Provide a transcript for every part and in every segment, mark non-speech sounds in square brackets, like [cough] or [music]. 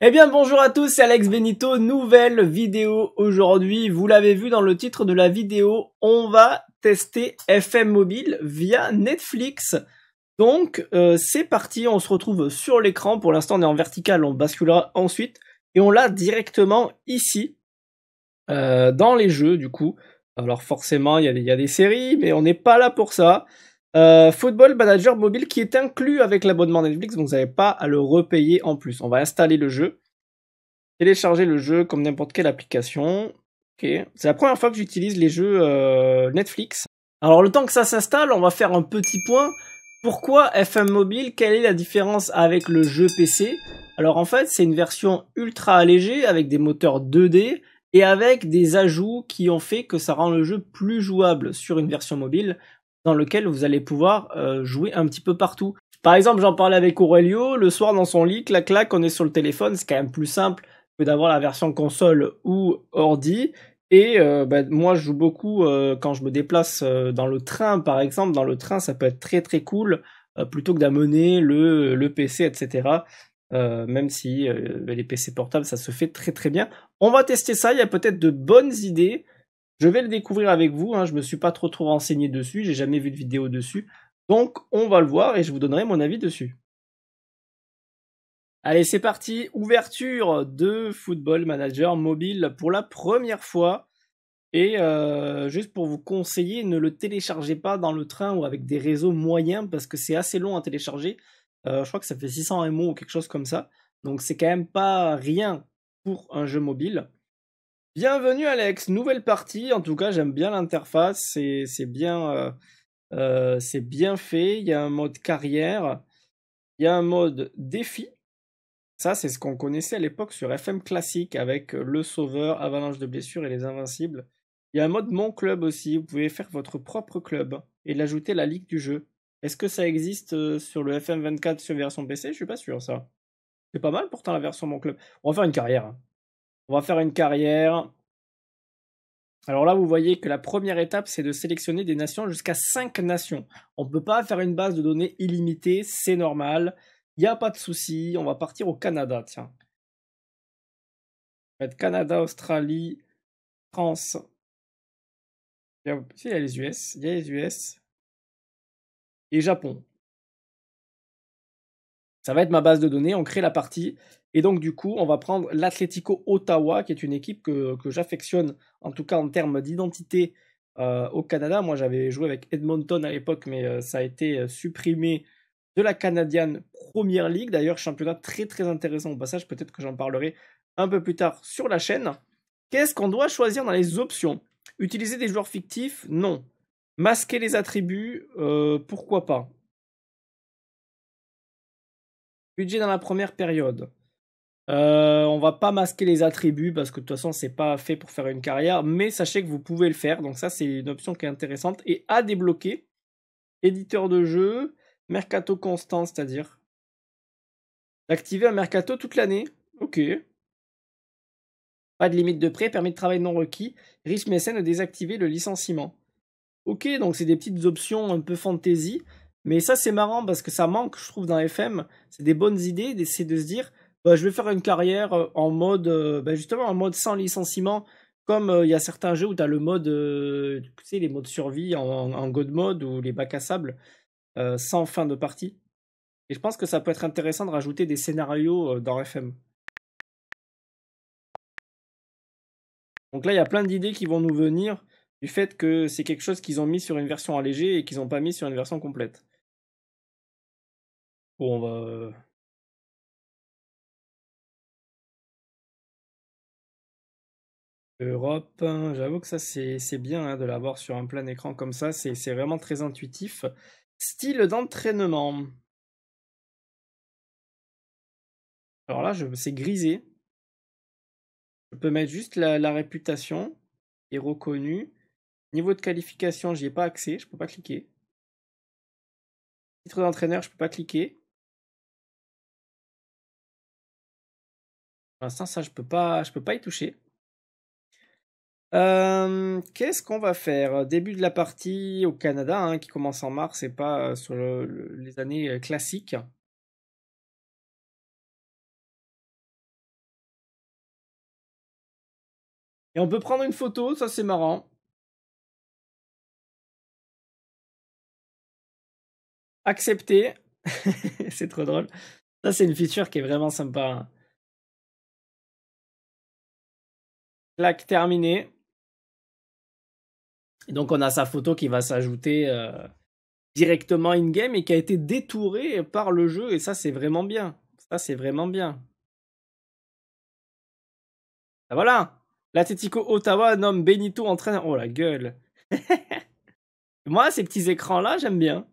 Eh bien bonjour à tous, c'est Alex Benito, nouvelle vidéo aujourd'hui. Vous l'avez vu dans le titre de la vidéo, on va tester FM Mobile via Netflix. Donc euh, c'est parti, on se retrouve sur l'écran. Pour l'instant on est en vertical, on basculera ensuite. Et on l'a directement ici, euh, dans les jeux du coup. Alors forcément il y, y, a des séries, mais on n'est pas là pour ça. Euh, Football Manager mobile qui est inclus avec l'abonnement Netflix, donc vous n'avez pas à le repayer en plus. On va installer le jeu, télécharger le jeu comme n'importe quelle application. C'est la première fois que j'utilise les jeux euh, Netflix. Alors le temps que ça s'installe, on va faire un petit point. Pourquoi FM Mobile Quelle est la différence avec le jeu PC Alors en fait, c'est une version ultra allégée avec des moteurs 2D et avec des ajouts qui ont fait que ça rend le jeu plus jouable sur une version mobile dans lequel vous allez pouvoir euh, jouer un petit peu partout. Par exemple, j'en parlais avec Aurelio, le soir dans son lit, clac clac, on est sur le téléphone, c'est quand même plus simple que d'avoir la version console ou ordi. Et euh, bah, moi, je joue beaucoup euh, quand je me déplace dans le train, par exemple. Dans le train, ça peut être très très cool, plutôt que d'amener le, le PC, etc. même si les PC portables, ça se fait très très bien. On va tester ça, il y a peut-être de bonnes idées. Je vais le découvrir avec vous, je hein. je me suis pas trop trop renseigné dessus, j'ai jamais vu de vidéo dessus. Donc on va le voir et je vous donnerai mon avis dessus. Allez, c'est parti, ouverture de Football Manager mobile pour la première fois. Et euh, juste pour vous conseiller, ne le téléchargez pas dans le train ou avec des réseaux moyens parce que c'est assez long à télécharger. Euh, je crois que ça fait 600 MO ou quelque chose comme ça. Donc c'est quand même pas rien pour un jeu mobile. Bienvenue Alex, nouvelle partie. En tout cas, j'aime bien l'interface, c'est, bien, euh, euh, bien fait. Il y a un mode carrière, il y a un mode défi. Ça, c'est ce qu'on connaissait à l'époque sur FM classique avec euh, le sauveur, avalanche de blessures et les invincibles. Il y a un mode mon club aussi. Vous pouvez faire votre propre club et l'ajouter à la ligue du jeu. Est-ce que ça existe sur le FM24 sur version PC Je suis pas sûr ça. C'est pas mal pourtant la version mon club. On va faire une carrière. Hein. On va faire une carrière. Alors là, vous voyez que la première étape, c'est de sélectionner des nations jusqu'à 5 nations. On ne peut pas faire une base de données illimitée, c'est normal. Il n'y a pas de souci. On va partir au Canada, tiens. Canada, Australie, France. il y a les US, il y a les US. Et Japon. Ça va être ma base de données, on crée la partie. Et donc, du coup, on va prendre l'Atlético Ottawa, qui est une équipe que, j'affectionne, en tout cas en termes d'identité euh, au Canada. Moi, j'avais joué avec Edmonton à l'époque, mais euh, ça a été euh, supprimé de la Canadian Premier League. D'ailleurs, championnat très très intéressant au passage. Peut-être que j'en parlerai un peu plus tard sur la chaîne. Qu'est-ce qu'on doit choisir dans les options Utiliser des joueurs fictifs Non. Masquer les attributs Pourquoi pas Budget dans la première période. Euh, on va pas masquer les attributs parce que de toute façon c'est pas fait pour faire une carrière, mais sachez que vous pouvez le faire. Donc ça c'est une option qui est intéressante et à débloquer. Éditeur de jeu, mercato constant, c'est-à-dire d'activer un mercato toute l'année. Ok. Pas de limite de prêt, permis de travail non requis, risque mécène désactiver le licenciement. Ok, donc c'est des petites options un peu fantaisie, mais ça, c'est marrant parce que ça manque, je trouve, dans FM. C'est des bonnes idées, d'essayer de se dire, bah, je vais faire une carrière euh, en mode, euh, bah, justement, en mode sans licenciement. Comme euh, il y a certains jeux où tu as le mode, tu sais, les modes survie en, god mode ou les bacs à sable sans fin de partie. Et je pense que ça peut être intéressant de rajouter des scénarios dans FM. Donc là, il y a plein d'idées qui vont nous venir du fait que c'est quelque chose qu'ils ont mis sur une version allégée et qu'ils n'ont pas mis sur une version complète on va euh, Europe, hein, j'avoue que ça c'est bien hein, de l'avoir sur un plein écran comme ça, c'est vraiment très intuitif. Style d'entraînement. Alors là, c'est grisé. Je peux mettre juste la, la réputation et reconnu. Niveau de qualification, j'y ai pas accès, je peux pas cliquer. Titre d'entraîneur, je peux pas cliquer. Pour l'instant, ça, je peux pas, je peux pas y toucher. Euh, qu'est-ce qu'on va faire Début de la partie au Canada, hein, qui commence en mars et pas euh, sur les années euh, classiques. Et on peut prendre une photo, ça c'est marrant. Accepter, [laughs] c'est trop drôle. Ça c'est une feature qui est vraiment sympa. Hein. Clac, terminé. Et donc on a sa photo qui va s'ajouter euh, directement in-game et qui a été détourée par le jeu. Et ça, c'est vraiment bien. Ça, c'est vraiment bien. Ah, voilà L'Atletico Ottawa nomme Benito entraîneur. Oh la gueule [laughs] Moi, ces petits écrans-là, j'aime bien.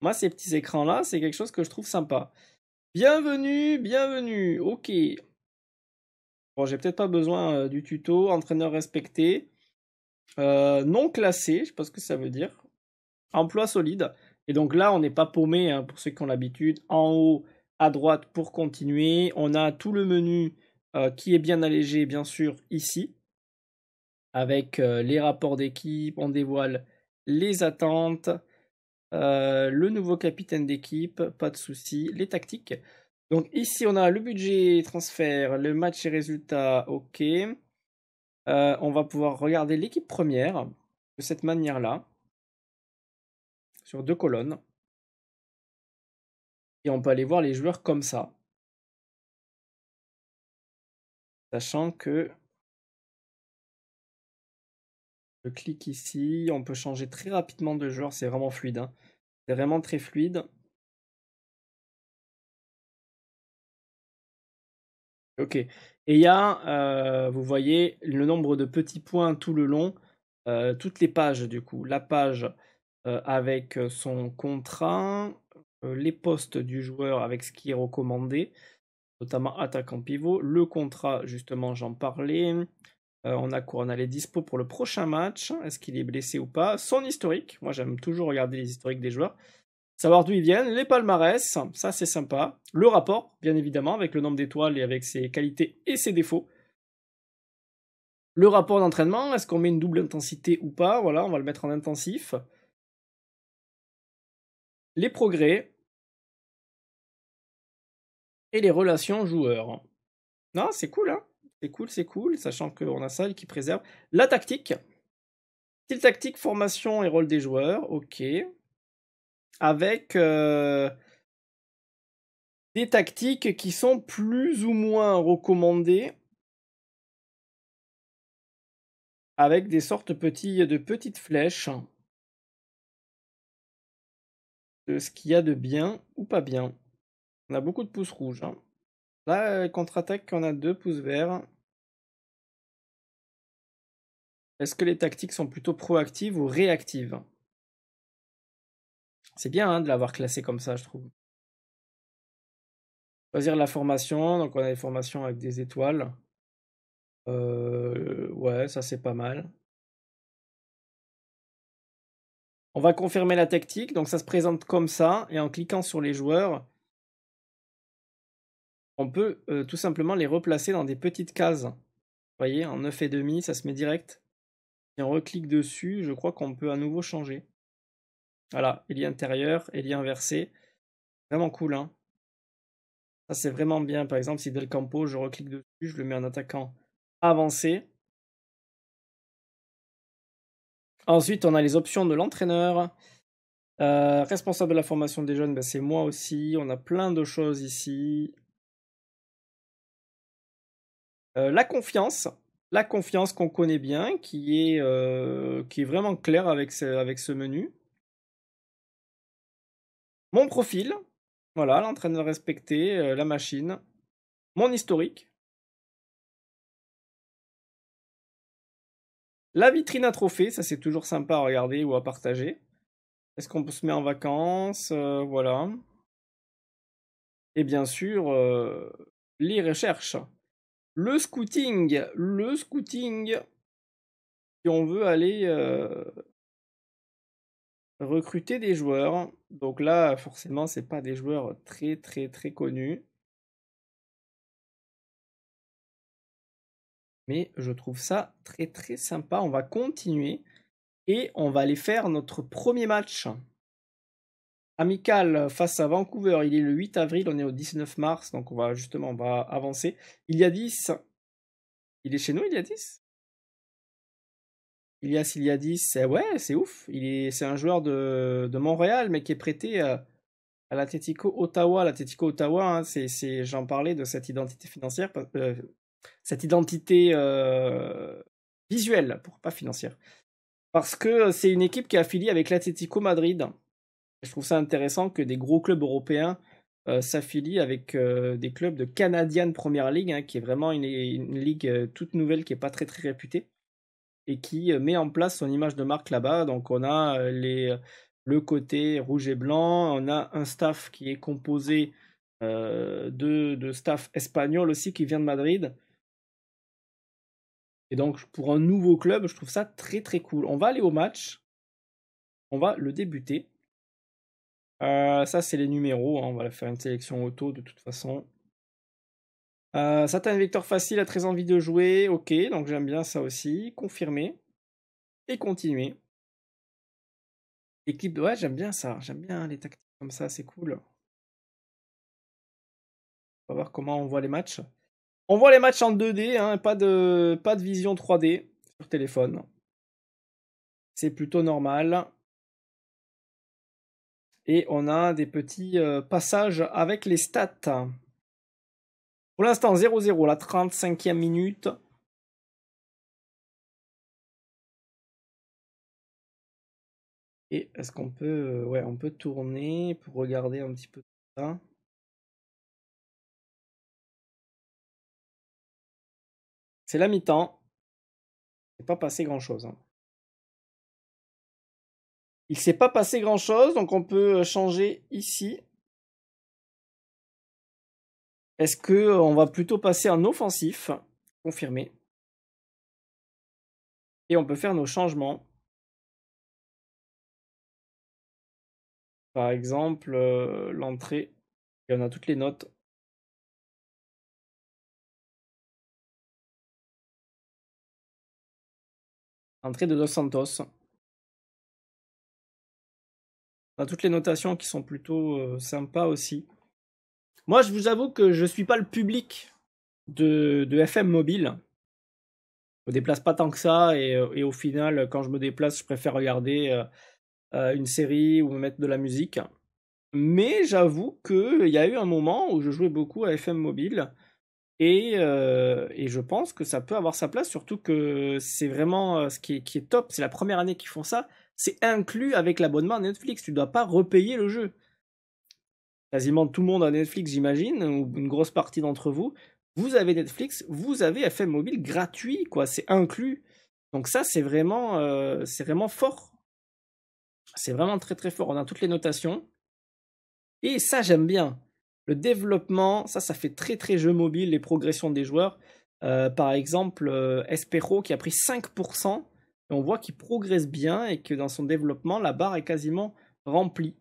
Moi, ces petits écrans-là, c'est quelque chose que je trouve sympa. Bienvenue, bienvenue. Ok, Bon, j'ai peut-être pas besoin euh, du tuto. Entraîneur respecté. Euh, non classé, je sais pas ce que ça veut dire. Emploi solide. Et donc là, on n'est pas paumé hein, pour ceux qui ont l'habitude. En haut à droite pour continuer. On a tout le menu euh, qui est bien allégé, bien sûr, ici. Avec les rapports d'équipe, on dévoile les attentes, le nouveau capitaine d'équipe, pas de souci, les tactiques. Donc ici, on a le budget transfert, le match et résultat, ok. Euh, on va pouvoir regarder l'équipe première de cette manière-là, sur deux colonnes. Et on peut aller voir les joueurs comme ça. Sachant que je clique ici, on peut changer très rapidement de joueur, c'est vraiment fluide. Hein. C'est vraiment très fluide. Ok. Et il y a, euh, vous voyez, le nombre de petits points tout le long, euh, toutes les pages du coup. La page euh, avec son contrat, les postes du joueur avec ce qui est recommandé, notamment attaquant pivot, le contrat, justement, j'en parlais. on a quoi On a les dispo pour le prochain match, est-ce qu'il est blessé ou pas, son historique, moi j'aime toujours regarder les historiques des joueurs, Savoir d'où ils viennent, les palmarès, ça c'est sympa. Le rapport, bien évidemment, avec le nombre d'étoiles et avec ses qualités et ses défauts. Le rapport d'entraînement, est-ce qu'on met une double intensité ou pas Voilà, on va le mettre en intensif. Les progrès. Et les relations joueurs. Non, c'est cool, hein C'est cool, c'est cool, sachant qu'on a ça qui préserve. La tactique. Style tactique, formation et rôle des joueurs, ok avec euh, des tactiques qui sont plus ou moins recommandées avec des sortes de petites flèches de ce qu'il y a de bien ou pas bien. On a beaucoup de pouces rouges. Hein. Là, euh, contre-attaque, on a deux pouces verts. Est-ce que les tactiques sont plutôt proactives ou réactives c'est bien hein, de l'avoir classé comme ça, je trouve. Choisir la formation, donc on a des formations avec des étoiles. Euh, ouais, ça c'est pas mal. On va confirmer la tactique, donc ça se présente comme ça, et en cliquant sur les joueurs, on peut euh, tout simplement les replacer dans des petites cases. Vous voyez, en 9,5, ça se met direct. Si on reclique dessus, je crois qu'on peut à nouveau changer. Voilà, a intérieur, a inversé. Vraiment cool, hein. Ça, c'est vraiment bien. Par exemple, si Del Campo, je reclique dessus, je le mets en attaquant avancé. Ensuite, on a les options de l'entraîneur. Euh, responsable de la formation des jeunes, ben, c'est moi aussi. On a plein de choses ici. Euh, la confiance, la confiance qu'on connaît bien, qui est, euh, qui est vraiment claire avec avec ce menu mon profil, voilà, l'entraîneur respecté, euh, la machine, mon historique, la vitrine à trophées, ça c'est toujours sympa à regarder ou à partager. Est-ce qu'on se met en vacances euh, Voilà. Et bien sûr, euh, les recherches. Le scouting, le scouting, si on veut aller recruter des joueurs. Donc là, forcément, ce n'est pas des joueurs très très très connus. Mais je trouve ça très très sympa. On va continuer et on va aller faire notre premier match. Amical face à Vancouver, il est le 8 avril, on est au 19 mars, donc on va justement on va avancer. Il y a 10. Il est chez nous, il y a 10 Ilias Iliadis, c'est ouais, c'est ouf. Il est, c'est un joueur de, Montréal, mais qui est prêté euh, à, l'Atletico Ottawa. L'Atletico Ottawa, hein, c'est, j'en parlais de cette identité financière, euh, cette identité euh, visuelle, pour, pas financière. Parce que c'est une équipe qui est affiliée avec l'Atletico Madrid. Je trouve ça intéressant que des gros clubs européens s'affilient avec des clubs de Canadian Premier League, hein, qui est vraiment une, ligue toute nouvelle qui est pas très très réputée et qui euh, met en place son image de marque là-bas. Donc on a euh, les, euh, le côté rouge et blanc, on a un staff qui est composé de, staff espagnol aussi qui vient de Madrid. Et donc pour un nouveau club, je trouve ça très très cool. On va aller au match, on va le débuter. ça c'est les numéros, hein. on va faire une sélection auto de toute façon. Euh, Certain vector facile a très envie de jouer, ok, donc j'aime bien ça aussi. Confirmer et continuer. Équipe, ouais, j'aime bien ça, j'aime bien les tactiques comme ça, c'est cool. On va voir comment on voit les matchs. On voit les matchs en 2D, hein, pas, de, pas de vision 3D sur téléphone. C'est plutôt normal. Et on a des petits euh, passages avec les stats. Pour l'instant, 0-0, la 35e minute. Et est-ce qu'on peut, euh, ouais, on peut tourner pour regarder un petit peu ça. C'est la mi-temps. Il s'est pas passé grand-chose. Il hein. Il s'est pas passé grand-chose, donc on peut euh, changer ici. Est-ce que euh, on va plutôt passer en offensif Confirmé. Et on peut faire nos changements. Par exemple, euh, l'entrée. Il y en a toutes les notes. Entrée de Dos Santos. On a toutes les notations qui sont plutôt euh, sympas aussi. Moi, je vous avoue que je ne suis pas le public de, de FM mobile. Je me déplace pas tant que ça euh, et, au final, quand je me déplace, je préfère regarder euh, euh, une série ou mettre de la musique. Mais j'avoue qu'il y a eu un moment où je jouais beaucoup à FM mobile et, je pense que ça peut avoir sa place, surtout que c'est vraiment ce qui est, top. C'est la première année qu'ils font ça. C'est inclus avec l'abonnement à Netflix. Tu ne dois pas repayer le jeu quasiment tout le monde a Netflix, j'imagine, ou une grosse partie d'entre vous. Vous avez Netflix, vous avez FM mobile gratuit, quoi, c'est inclus. Donc ça, c'est vraiment, euh, vraiment fort. C'est vraiment très très fort. On a toutes les notations. Et ça, j'aime bien. Le développement, ça, ça fait très très jeu mobile, les progressions des joueurs. Euh, par exemple, euh, Espero qui a pris 5%, on voit qu'il progresse bien et que dans son développement, la barre est quasiment remplie.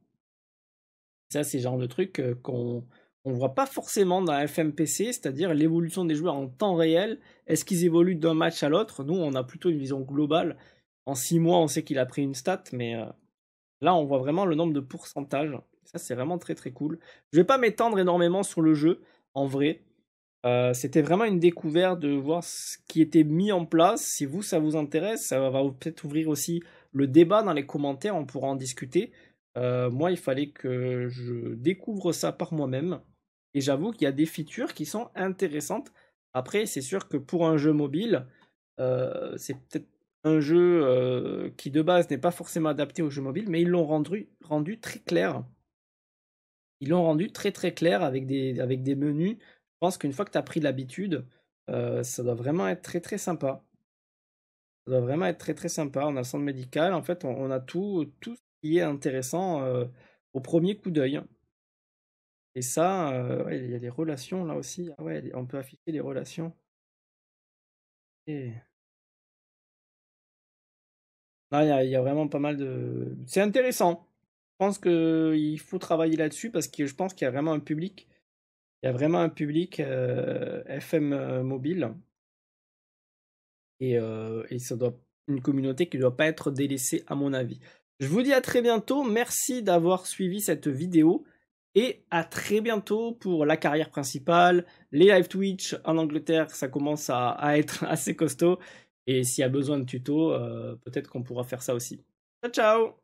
Ça, c'est le genre de truc euh, qu'on ne voit pas forcément dans la FMPC, c'est-à-dire l'évolution des joueurs en temps réel. Est-ce qu'ils évoluent d'un match à l'autre Nous, on a plutôt une vision globale. En six mois, on sait qu'il a pris une stat, mais euh, là, on voit vraiment le nombre de pourcentages. Ça, c'est vraiment très très cool. Je vais pas m'étendre énormément sur le jeu, en vrai. Euh, c'était vraiment une découverte de voir ce qui était mis en place. Si vous, ça vous intéresse, ça va peut-être ouvrir aussi le débat dans les commentaires, on pourra en discuter. Euh, moi, il fallait que je découvre ça par moi-même. Et j'avoue qu'il y a des features qui sont intéressantes. Après, c'est sûr que pour un jeu mobile, euh, c'est peut-être un jeu euh, qui de base n'est pas forcément adapté au jeu mobile mais ils l'ont rendu, très clair. Ils l'ont rendu très très clair avec des, menus. Je pense qu'une fois que tu as pris l'habitude, ça doit vraiment être très très sympa. Ça doit vraiment être très très sympa. On a le centre médical, en fait, on, on a tout, tout qui est intéressant au premier coup d'œil. Hein. Et ça, il y a des relations là aussi. Hein. ouais, on peut afficher des relations. il y, a vraiment pas mal de. C'est intéressant. Je pense qu'il faut travailler là-dessus parce que je pense qu'il y a vraiment un public. Il y a vraiment un public FM mobile. Et, et, ça doit une communauté qui ne doit pas être délaissée, à mon avis. Je vous dis à très bientôt. Merci d'avoir suivi cette vidéo. Et à très bientôt pour la carrière principale, les live Twitch en Angleterre, ça commence à, être [laughs] assez costaud. Et s'il y a besoin de tutos, euh, peut-être qu'on pourra faire ça aussi. Ciao ciao